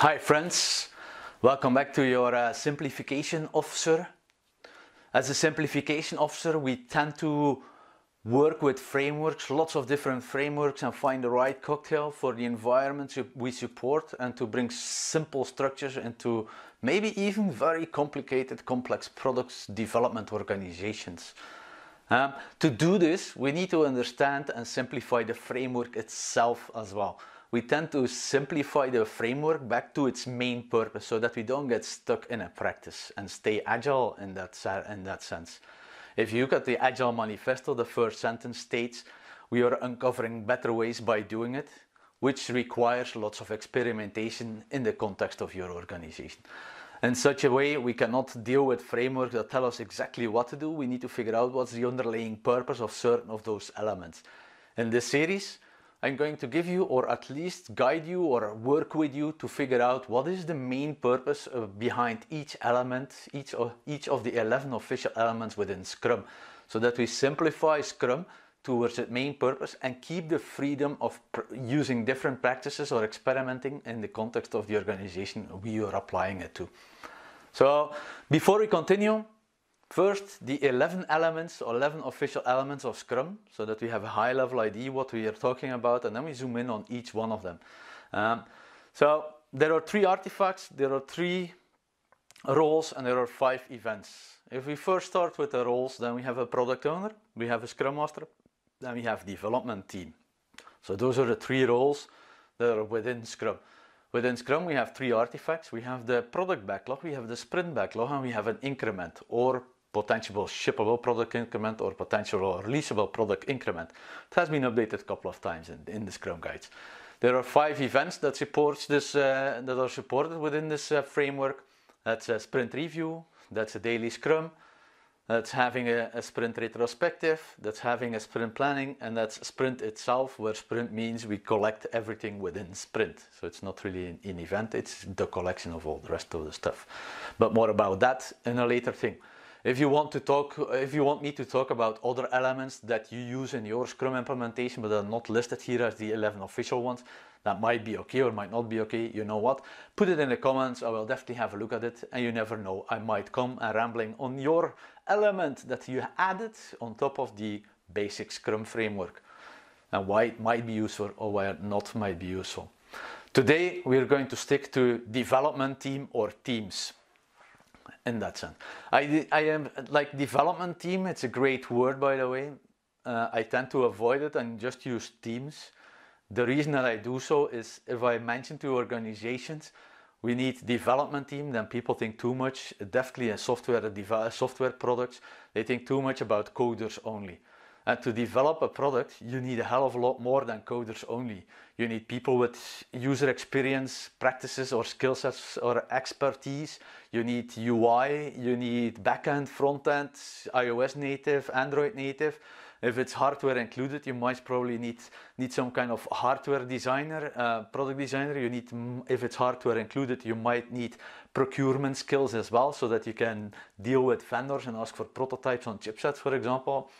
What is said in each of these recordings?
Hi friends, welcome back to your uh, simplification officer. As a simplification officer we tend to work with frameworks, lots of different frameworks and find the right cocktail for the environment we support and to bring simple structures into maybe even very complicated complex products development organizations. Um, to do this we need to understand and simplify the framework itself as well we tend to simplify the framework back to its main purpose so that we don't get stuck in a practice and stay agile in that, in that sense. If you look at the Agile Manifesto, the first sentence states, we are uncovering better ways by doing it, which requires lots of experimentation in the context of your organization. In such a way, we cannot deal with frameworks that tell us exactly what to do. We need to figure out what's the underlying purpose of certain of those elements. In this series, I'm going to give you or at least guide you or work with you to figure out what is the main purpose uh, behind each element, each of, each of the 11 official elements within Scrum. So that we simplify Scrum towards its main purpose and keep the freedom of using different practices or experimenting in the context of the organization we are applying it to. So before we continue, First, the 11 elements or 11 official elements of Scrum so that we have a high level idea what we are talking about and then we zoom in on each one of them. Um, so there are three artifacts, there are three roles and there are five events. If we first start with the roles, then we have a product owner, we have a Scrum Master, then we have development team. So those are the three roles that are within Scrum. Within Scrum, we have three artifacts. We have the product backlog, we have the sprint backlog, and we have an increment or potential shippable product increment or potential releasable product increment. It has been updated a couple of times in, in the Scrum guides. There are five events that supports this uh, that are supported within this uh, framework. That's a sprint review, that's a daily Scrum, that's having a, a, sprint retrospective, that's having a sprint planning, and that's sprint itself, where sprint means we collect everything within sprint. So it's not really an, an event, it's the collection of all the rest of the stuff. But more about that in a later thing. If you want to talk, if you want me to talk about other elements that you use in your Scrum implementation but are not listed here as the 11 official ones, that might be okay or might not be okay, you know what? Put it in the comments, I will definitely have a look at it and you never know, I might come and rambling on your element that you added on top of the basic Scrum framework and why it might be useful or why it not might be useful. Today we are going to stick to development team or teams in that sense. I, I am like development team, it's a great word by the way. Uh, I tend to avoid it and just use teams. The reason that I do so is if I mention to organizations, we need development team, then people think too much, definitely in software, software products, they think too much about coders only. And to develop a product, you need a hell of a lot more than coders only. You need people with user experience, practices, or skill sets or expertise. You need UI, you need backend, frontend, iOS native, Android native. If it's hardware included, you might probably need, need some kind of hardware designer, uh, product designer. You need, mm, if it's hardware included, you might need procurement skills as well, so that you can deal with vendors and ask for prototypes on chipsets, for example.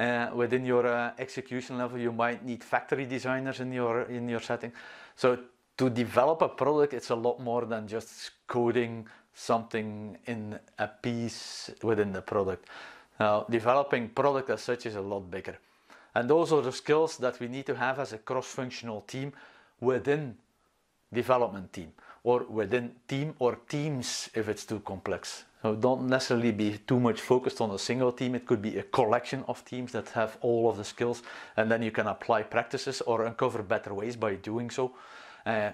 Uh, within your uh, execution level, you might need factory designers in your in your setting. So to develop a product, it's a lot more than just coding something in a piece within the product. Now, developing product as such is a lot bigger. And those are the skills that we need to have as a cross-functional team within development team or within team or teams if it's too complex. So don't necessarily be too much focused on a single team. It could be a collection of teams that have all of the skills and then you can apply practices or uncover better ways by doing so. Uh,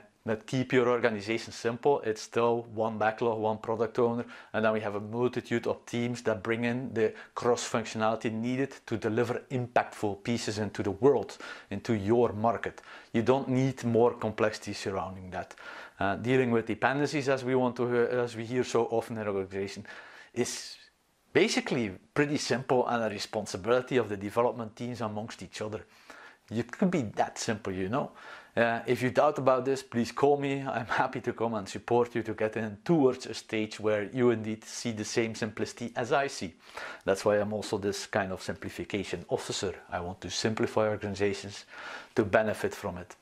keep your organization simple. It's still one backlog, one product owner, and then we have a multitude of teams that bring in the cross functionality needed to deliver impactful pieces into the world, into your market. You don't need more complexity surrounding that. Eh, dealing with dependencies, as we want to, eh, as we hear so often in organization, is basically pretty simple and a responsibility of the development teams amongst each other. It could be that simple, you know. Uh, if you doubt about this, please call me. I'm happy to come and support you to get in towards a stage where you indeed see the same simplicity as I see. That's why I'm also this kind of simplification officer. I want to simplify organizations to benefit from it.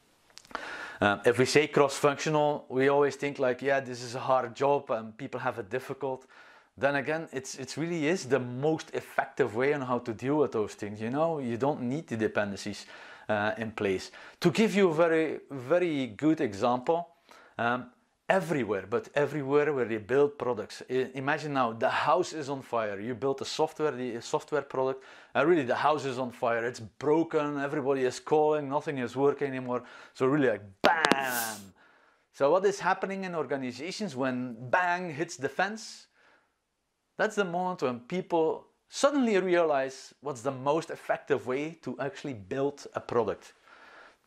Um, if we say cross-functional, we always think like, yeah, this is a hard job and people have it difficult. Then again, it's it really is the most effective way on how to deal with those things. You know, you don't need the dependencies uh, in place. To give you a very very good example, um, everywhere, but everywhere where they build products. I, imagine now the house is on fire. You build a software, the software product uh, really the house is on fire, it's broken, everybody is calling, nothing is working anymore. So really like bam. So what is happening in organizations when bang hits the fence? That's the moment when people suddenly realize what's the most effective way to actually build a product.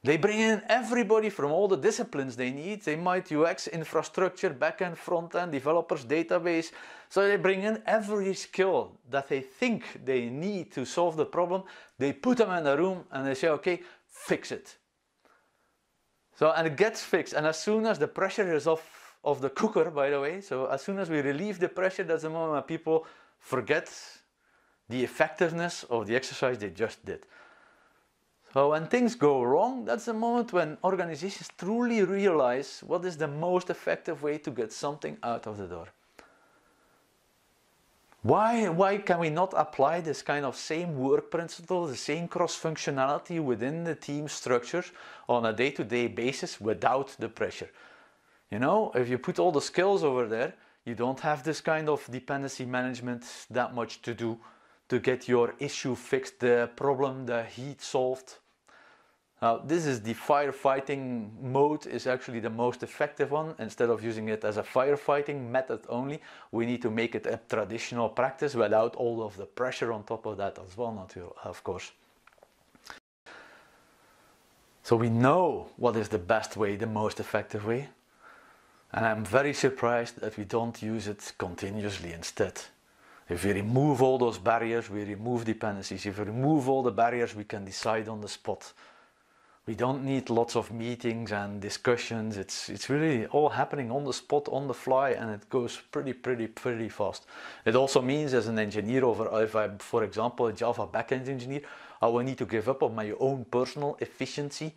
They bring in everybody from all the disciplines they need. They might UX, infrastructure, backend, frontend, developers, database. So they bring in every skill that they think they need to solve the problem. They put them in a room and they say, okay, fix it. So, and it gets fixed. And as soon as the pressure is off of the cooker, by the way, so as soon as we relieve the pressure, that's the moment people forget the effectiveness of the exercise they just did. So when things go wrong, that's the moment when organizations truly realize what is the most effective way to get something out of the door. Why, why can we not apply this kind of same work principle, the same cross-functionality within the team structures on a day-to-day -day basis without the pressure? You know, if you put all the skills over there, you don't have this kind of dependency management that much to do to get your issue fixed, the problem, the heat solved. Now this is the firefighting mode is actually the most effective one. Instead of using it as a firefighting method only, we need to make it a traditional practice without all of the pressure on top of that as well, not of course. So we know what is the best way, the most effective way. And I'm very surprised that we don't use it continuously instead. If we remove all those barriers, we remove dependencies. If we remove all the barriers, we can decide on the spot. We don't need lots of meetings and discussions. It's, it's really all happening on the spot, on the fly, and it goes pretty, pretty, pretty fast. It also means as an engineer, over if I'm, for example, a Java backend engineer, I will need to give up on my own personal efficiency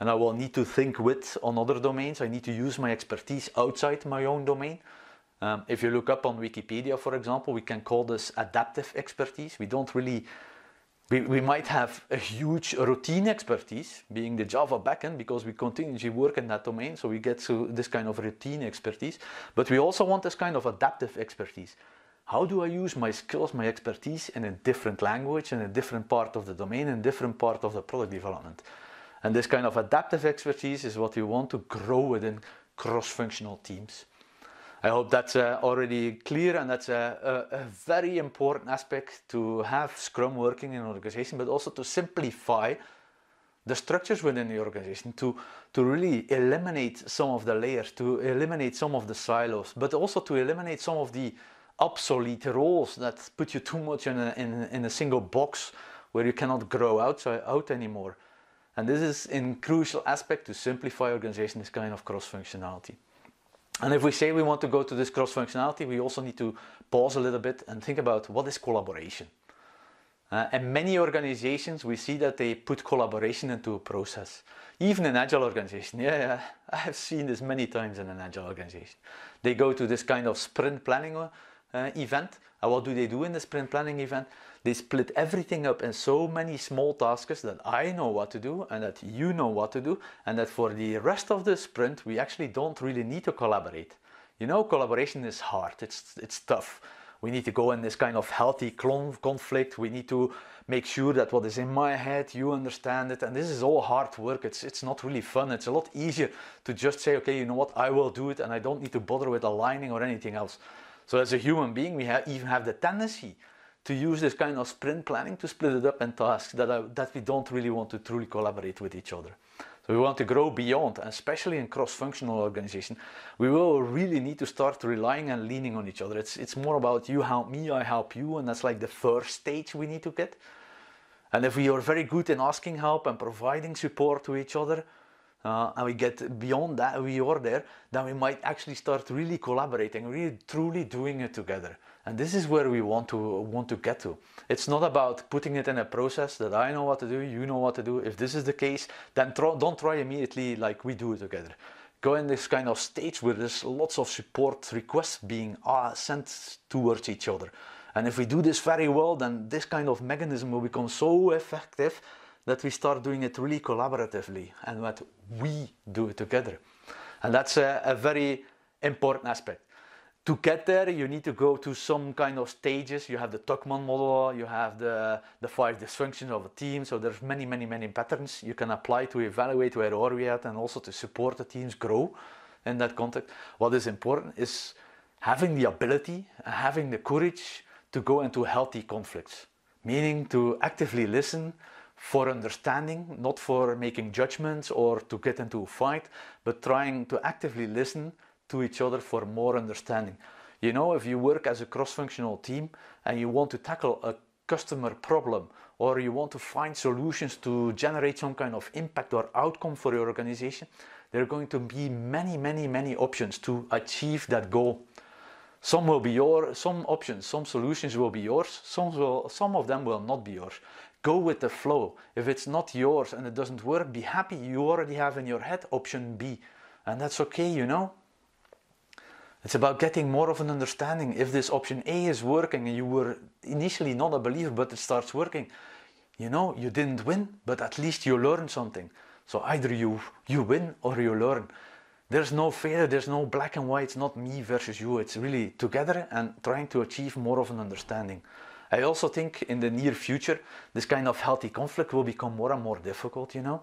and I will need to think with on other domains. I need to use my expertise outside my own domain. Um, if you look up on Wikipedia, for example, we can call this adaptive expertise. We don't really, we, we might have a huge routine expertise, being the Java backend, because we continuously work in that domain, so we get to this kind of routine expertise. But we also want this kind of adaptive expertise. How do I use my skills, my expertise in a different language, in a different part of the domain, in a different part of the product development? And this kind of adaptive expertise is what we want to grow within cross-functional teams. I hope that's uh, already clear and that's a, a, a, very important aspect to have Scrum working in an organization, but also to simplify the structures within the organization, to, to really eliminate some of the layers, to eliminate some of the silos, but also to eliminate some of the obsolete roles that put you too much in a, in, in a single box where you cannot grow out, out anymore. And this is a crucial aspect to simplify organization, this kind of cross-functionality. And if we say we want to go to this cross functionality, we also need to pause a little bit and think about what is collaboration. Uh, in many organizations, we see that they put collaboration into a process. Even an agile organization, yeah, yeah, I have seen this many times in an agile organization. They go to this kind of sprint planning uh, event. And what do they do in the sprint planning event? They split everything up in so many small tasks that I know what to do and that you know what to do and that for the rest of the sprint we actually don't really need to collaborate. You know, collaboration is hard, it's, it's tough. We need to go in this kind of healthy conflict. We need to make sure that what is in my head, you understand it. And this is all hard work. It's, it's not really fun. It's a lot easier to just say, okay, you know what, I will do it and I don't need to bother with aligning or anything else. So as a human being, we ha even have the tendency to use this kind of sprint planning to split it up and tasks that, that we don't really want to truly collaborate with each other. So we want to grow beyond, especially in cross-functional organization, we will really need to start relying and leaning on each other. It's, it's more about you help me, I help you, and that's like the first stage we need to get. And if we are very good in asking help and providing support to each other, uh, and we get beyond that, we there. then we might actually start really collaborating, really truly doing it together. And this is where we want to want to get to. It's not about putting it in a process that I know what to do, you know what to do. If this is the case, then don't try immediately like we do it together. Go in this kind of stage where there's lots of support requests being uh, sent towards each other. And if we do this very well, then this kind of mechanism will become so effective that we start doing it really collaboratively and that we do it together. And that's a, a very important aspect. To get there, you need to go to some kind of stages. You have the Tuckman model, you have the, the five dysfunctions of a team. So there's many, many, many patterns you can apply to evaluate where are we at and also to support the teams grow in that context. What is important is having the ability, having the courage to go into healthy conflicts, meaning to actively listen for understanding, not for making judgments or to get into a fight, but trying to actively listen to each other for more understanding. You know, if you work as a cross-functional team and you want to tackle a customer problem or you want to find solutions to generate some kind of impact or outcome for your organization, there are going to be many, many, many options to achieve that goal. Some will be your, some options, some solutions will be yours, some, will, some of them will not be yours. Go with the flow. If it's not yours and it doesn't work, be happy. You already have in your head option B. And that's okay, you know? It's about getting more of an understanding. If this option A is working and you were initially not a believer, but it starts working, you know, you didn't win, but at least you learned something. So either you, you win or you learn. There's no failure, there's no black and white, it's not me versus you. It's really together and trying to achieve more of an understanding. I also think in the near future, this kind of healthy conflict will become more and more difficult, you know?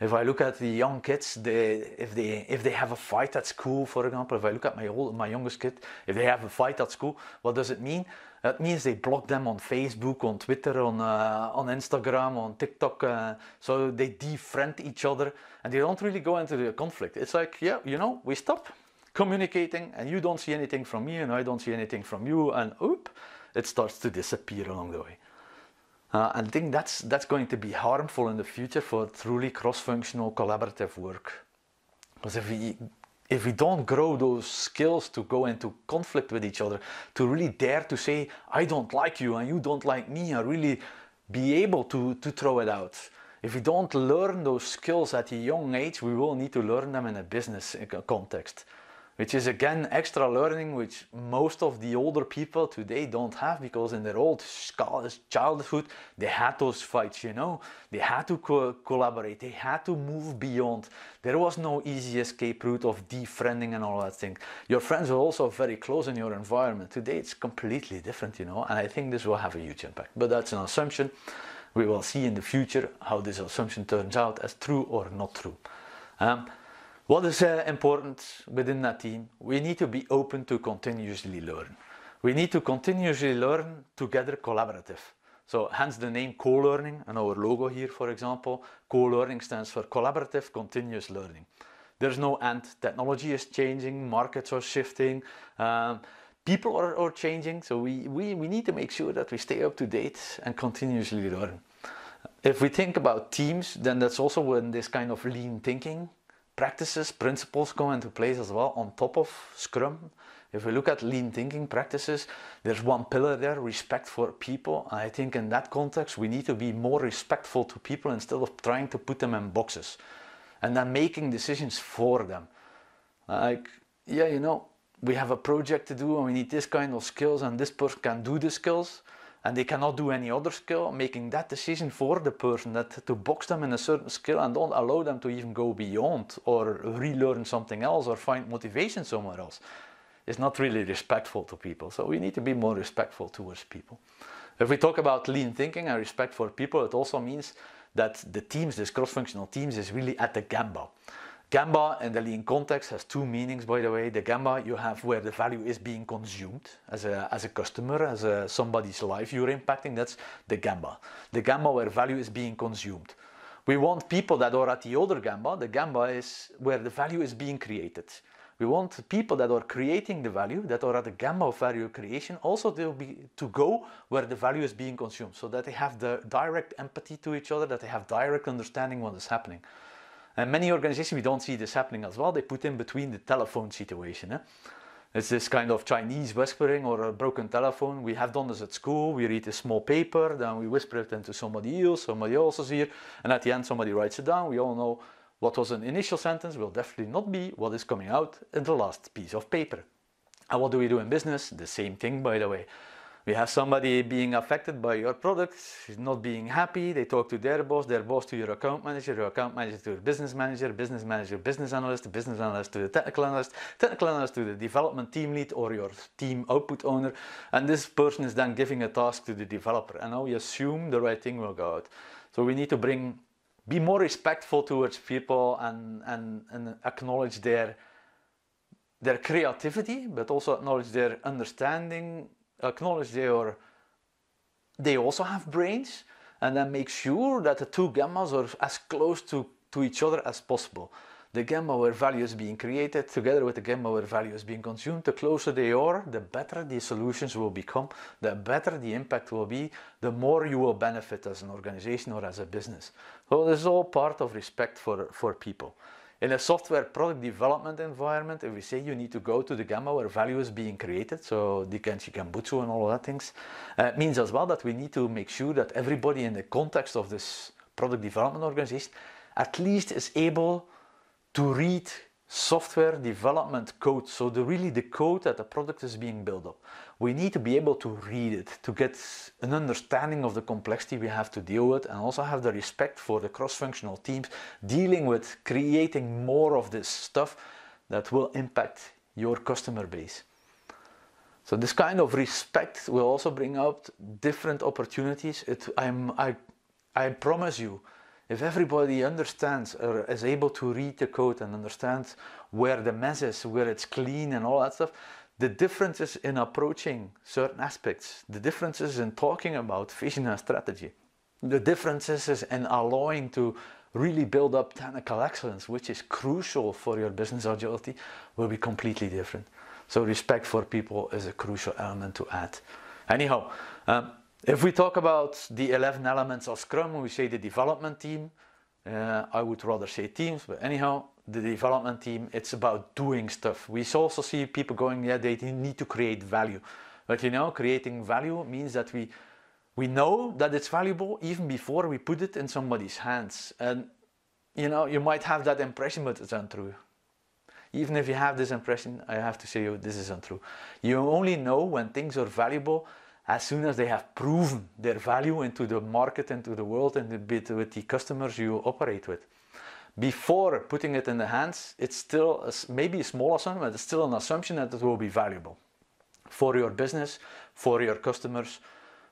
If I look at the young kids, they, if, they, if they have a fight at school, for example, if I look at my, old, my youngest kid, if they have a fight at school, what does it mean? That means they block them on Facebook, on Twitter, on, uh, on Instagram, on TikTok. Uh, so they defriend each other and they don't really go into the conflict. It's like, yeah, you know, we stop communicating and you don't see anything from me and I don't see anything from you and oop, it starts to disappear along the way. Uh, and I think that's, that's going to be harmful in the future for truly cross-functional collaborative work. Because if we, if we don't grow those skills to go into conflict with each other, to really dare to say, I don't like you and you don't like me, and really be able to, to throw it out. If we don't learn those skills at a young age, we will need to learn them in a business uh, context which is again extra learning which most of the older people today don't have because in their old childhood they had those fights you know they had to co collaborate they had to move beyond there was no easy escape route of defriending and all that thing your friends were also very close in your environment today it's completely different you know and i think this will have a huge impact but that's an assumption we will see in the future how this assumption turns out as true or not true um, what is uh, important within that team? We need to be open to continuously learn. We need to continuously learn together collaborative. So hence the name co-learning and our logo here, for example. Co-learning stands for collaborative continuous learning. There's no end. Technology is changing, markets are shifting, um, people are, are changing. So we, we, we need to make sure that we stay up to date and continuously learn. If we think about teams, then that's also when this kind of lean thinking practices, principles come into place as well on top of Scrum. If we look at lean thinking practices, there's one pillar there, respect for people. I think in that context, we need to be more respectful to people instead of trying to put them in boxes and then making decisions for them. Like, yeah, you know, we have a project to do and we need this kind of skills and this person can do the skills and they cannot do any other skill, making that decision for the person that to box them in a certain skill and don't allow them to even go beyond or relearn something else or find motivation somewhere else is not really respectful to people. So we need to be more respectful towards people. If we talk about lean thinking and respect for people, it also means that the teams, these cross-functional teams, is really at the gamble. Gamba in the lean context has two meanings, by the way. The gamba you have where the value is being consumed as a, as a customer, as a, somebody's life you're impacting, that's the gamba. The gamba where value is being consumed. We want people that are at the other gamba. The gamba is where the value is being created. We want people that are creating the value, that are at the gamma of value creation, also to, be, to go where the value is being consumed so that they have the direct empathy to each other, that they have direct understanding what is happening. And many organizations, we don't see this happening as well. They put in between the telephone situation. Eh? It's this kind of Chinese whispering or a broken telephone. We have done this at school. We read a small paper, then we whisper it into somebody else, somebody else is here. And at the end, somebody writes it down. We all know what was an initial sentence will definitely not be what is coming out in the last piece of paper. And what do we do in business? The same thing, by the way. We have somebody being affected by your product, not being happy. They talk to their boss, their boss to your account manager, your account manager to your business manager, business manager, business analyst, business analyst to the technical analyst, technical analyst to the development team lead or your team output owner. And this person is then giving a task to the developer. And now we assume the right thing will go out. So we need to bring, be more respectful towards people and, and, and acknowledge their, their creativity, but also acknowledge their understanding acknowledge they are they also have brains and then make sure that the two gammas are as close to, to each other as possible. The gamma where value is being created together with the gamma where value is being consumed, the closer they are, the better the solutions will become, the better the impact will be, the more you will benefit as an organization or as a business. So this is all part of respect for, for people in a software product development environment, if we say you need to go to the gamma where value is being created, so Diken Shikambutsu and all of that things, uh, means as well that we need to make sure that everybody in the context of this product development organization at least is able to read software development code. So the really the code that the product is being built up. We need to be able to read it to get an understanding of the complexity we have to deal with and also have the respect for the cross-functional teams dealing with creating more of this stuff that will impact your customer base. So this kind of respect will also bring out different opportunities. It, I'm, I, I promise you, if everybody understands or is able to read the code and understands where the mess is, where it's clean and all that stuff, the differences in approaching certain aspects, the differences in talking about vision and strategy, the differences in allowing to really build up technical excellence, which is crucial for your business agility, will be completely different. So respect for people is a crucial element to add. Anyhow, um, if we talk about the 11 elements of Scrum, we say the development team. Uh, I would rather say teams, but anyhow, the development team, it's about doing stuff. We also see people going, yeah, they need to create value. But you know, creating value means that we, we know that it's valuable even before we put it in somebody's hands. And you know, you might have that impression, but it's untrue. Even if you have this impression, I have to say you oh, this is untrue. You only know when things are valuable as soon as they have proven their value into the market and to the world and a bit with the customers you operate with. Before putting it in the hands, it's still a, maybe a small assumption, but it's still an assumption that it will be valuable for your business, for your customers,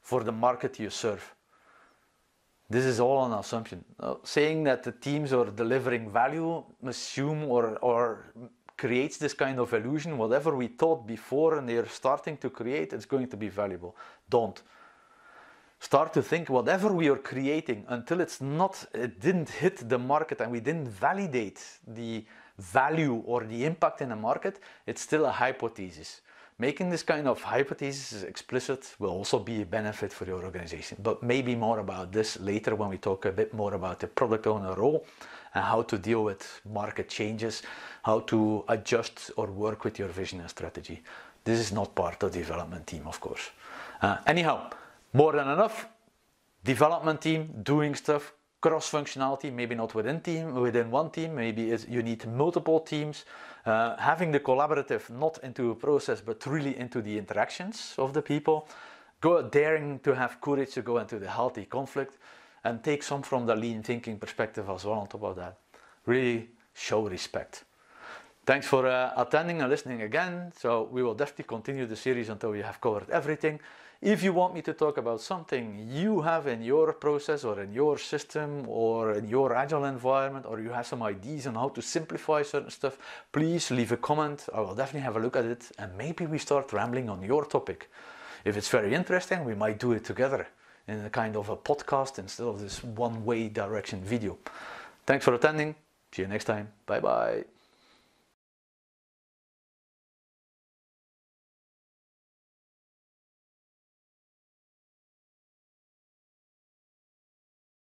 for the market you serve. This is all an assumption. Uh, saying that the teams are delivering value, assume or, or creates this kind of illusion. Whatever we thought before and they're starting to create, it's going to be valuable. Don't. Start to think whatever we are creating until it's not, it didn't hit the market and we didn't validate the value or the impact in the market, it's still a hypothesis. Making this kind of hypothesis explicit will also be a benefit for your organization, but maybe more about this later when we talk a bit more about the product owner role and how to deal with market changes, how to adjust or work with your vision and strategy. This is not part of the development team, of course. Uh, anyhow, more than enough, development team doing stuff, cross functionality, maybe not within team, within one team, maybe you need multiple teams, uh, having the collaborative not into a process but really into the interactions of the people, go, daring to have courage to go into the healthy conflict and take some from the lean thinking perspective as well on top of that. Really show respect. Thanks for uh, attending and listening again. So we will definitely continue the series until we have covered everything. If you want me to talk about something you have in your process or in your system or in your agile environment or you have some ideas on how to simplify certain stuff, please leave a comment. I will definitely have a look at it and maybe we start rambling on your topic. If it's very interesting, we might do it together in a kind of a podcast instead of this one-way direction video. Thanks for attending. See you next time. Bye bye.